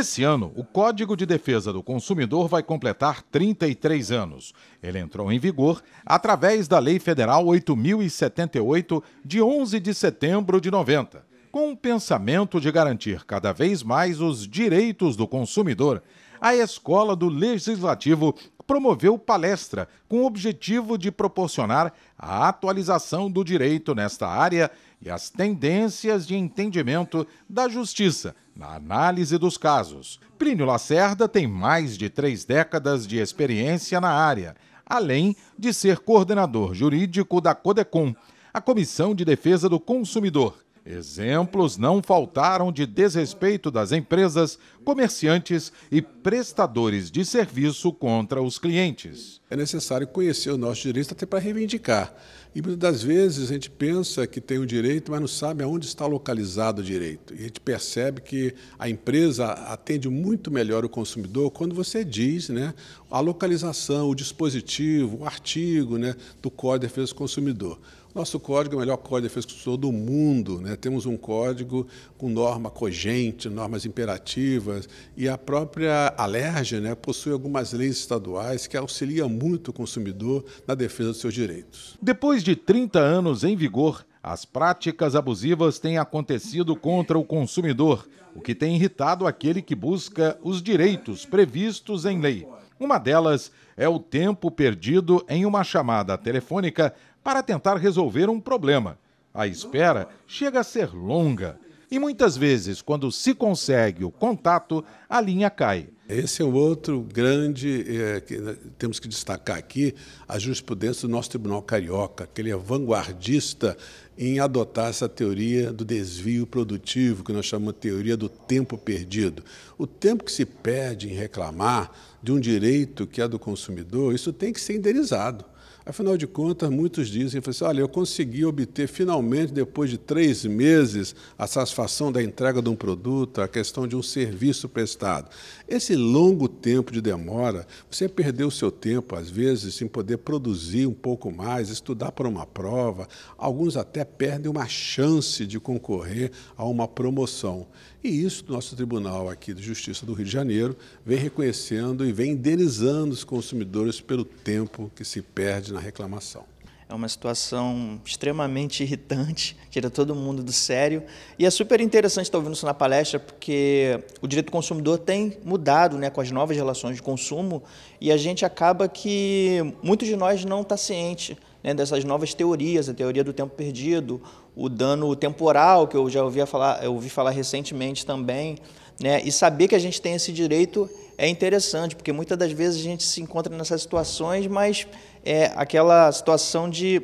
Esse ano, o Código de Defesa do Consumidor vai completar 33 anos. Ele entrou em vigor através da Lei Federal 8078, de 11 de setembro de 90, com o pensamento de garantir cada vez mais os direitos do consumidor a Escola do Legislativo promoveu palestra com o objetivo de proporcionar a atualização do direito nesta área e as tendências de entendimento da justiça na análise dos casos. Plínio Lacerda tem mais de três décadas de experiência na área, além de ser coordenador jurídico da CODECOM, a Comissão de Defesa do Consumidor Exemplos não faltaram de desrespeito das empresas, comerciantes e prestadores de serviço contra os clientes. É necessário conhecer o nosso direito até para reivindicar. E muitas das vezes a gente pensa que tem o um direito, mas não sabe aonde está localizado o direito. E a gente percebe que a empresa atende muito melhor o consumidor quando você diz né, a localização, o dispositivo, o artigo né, do Código de Defesa do Consumidor. Nosso código é o melhor código de defesa constitucional do mundo. Né? Temos um código com norma cogente, normas imperativas, e a própria Alerj né, possui algumas leis estaduais que auxilia muito o consumidor na defesa dos seus direitos. Depois de 30 anos em vigor, as práticas abusivas têm acontecido contra o consumidor, o que tem irritado aquele que busca os direitos previstos em lei. Uma delas é o tempo perdido em uma chamada telefônica para tentar resolver um problema. A espera chega a ser longa e muitas vezes, quando se consegue o contato, a linha cai. Esse é o outro grande é, que temos que destacar aqui, a jurisprudência do nosso Tribunal Carioca, que ele é vanguardista em adotar essa teoria do desvio produtivo, que nós chamamos de teoria do tempo perdido. O tempo que se perde em reclamar de um direito que é do consumidor, isso tem que ser indenizado. Afinal de contas, muitos dizem, assim, olha, eu consegui obter finalmente, depois de três meses, a satisfação da entrega de um produto, a questão de um serviço prestado. Esse longo tempo de demora, você perdeu o seu tempo, às vezes, em poder produzir um pouco mais, estudar para uma prova. Alguns até perdem uma chance de concorrer a uma promoção. E isso nosso Tribunal aqui de Justiça do Rio de Janeiro vem reconhecendo e vem indenizando os consumidores pelo tempo que se perde na reclamação. É uma situação extremamente irritante, tira todo mundo do sério. E é super interessante estar ouvindo isso na palestra, porque o direito do consumidor tem mudado né, com as novas relações de consumo e a gente acaba que muitos de nós não está ciente né, dessas novas teorias, a teoria do tempo perdido, o dano temporal, que eu já ouvi falar, eu ouvi falar recentemente também. Né? E saber que a gente tem esse direito é interessante, porque muitas das vezes a gente se encontra nessas situações, mas é aquela situação de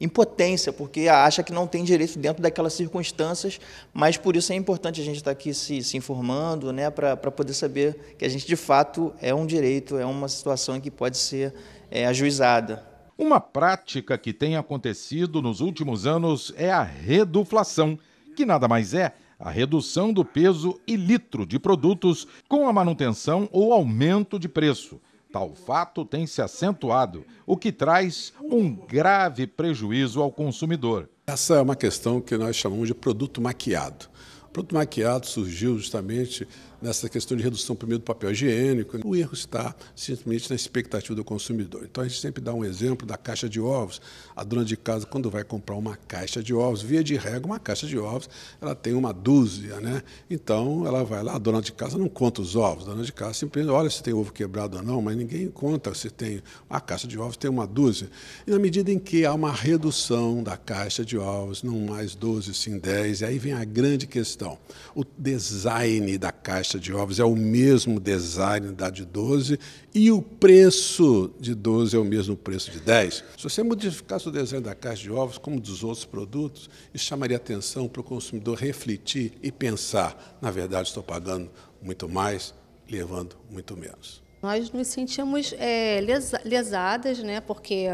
impotência, porque acha que não tem direito dentro daquelas circunstâncias, mas por isso é importante a gente estar tá aqui se, se informando, né, para poder saber que a gente de fato é um direito, é uma situação que pode ser é, ajuizada. Uma prática que tem acontecido nos últimos anos é a reduflação, que nada mais é a redução do peso e litro de produtos com a manutenção ou aumento de preço. Tal fato tem se acentuado, o que traz um grave prejuízo ao consumidor. Essa é uma questão que nós chamamos de produto maquiado produto maquiado surgiu justamente nessa questão de redução primeiro do papel higiênico. O erro está simplesmente na expectativa do consumidor. Então a gente sempre dá um exemplo da caixa de ovos. A dona de casa, quando vai comprar uma caixa de ovos, via de regra, uma caixa de ovos, ela tem uma dúzia, né? Então ela vai lá, a dona de casa não conta os ovos, a dona de casa simplesmente olha se tem ovo quebrado ou não, mas ninguém conta se tem a caixa de ovos, tem uma dúzia. E na medida em que há uma redução da caixa de ovos, não mais 12, sim 10, e aí vem a grande questão então, o design da caixa de ovos é o mesmo design da de 12 e o preço de 12 é o mesmo preço de 10. Se você modificasse o design da caixa de ovos, como dos outros produtos, isso chamaria atenção para o consumidor refletir e pensar: na verdade, estou pagando muito mais, levando muito menos. Nós nos sentimos é, lesadas, né, porque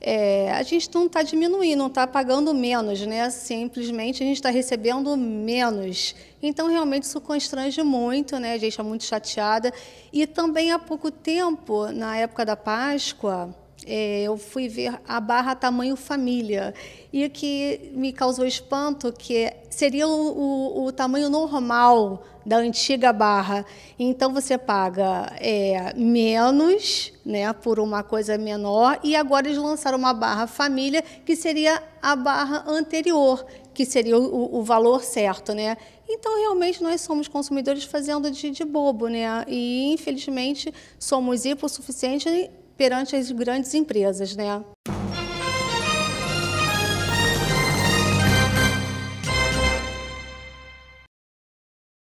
é, a gente não está diminuindo, não está pagando menos, né? Simplesmente a gente está recebendo menos. Então, realmente, isso constrange muito, né? A gente está muito chateada. E também há pouco tempo, na época da Páscoa, é, eu fui ver a barra tamanho família e o que me causou espanto é que seria o, o, o, tamanho normal da antiga barra. Então você paga é, menos, né, por uma coisa menor e agora eles lançaram uma barra família que seria a barra anterior, que seria o, o valor certo, né? Então, realmente, nós somos consumidores fazendo de, de bobo, né? E, infelizmente, somos hipossuficientes perante as grandes empresas, né?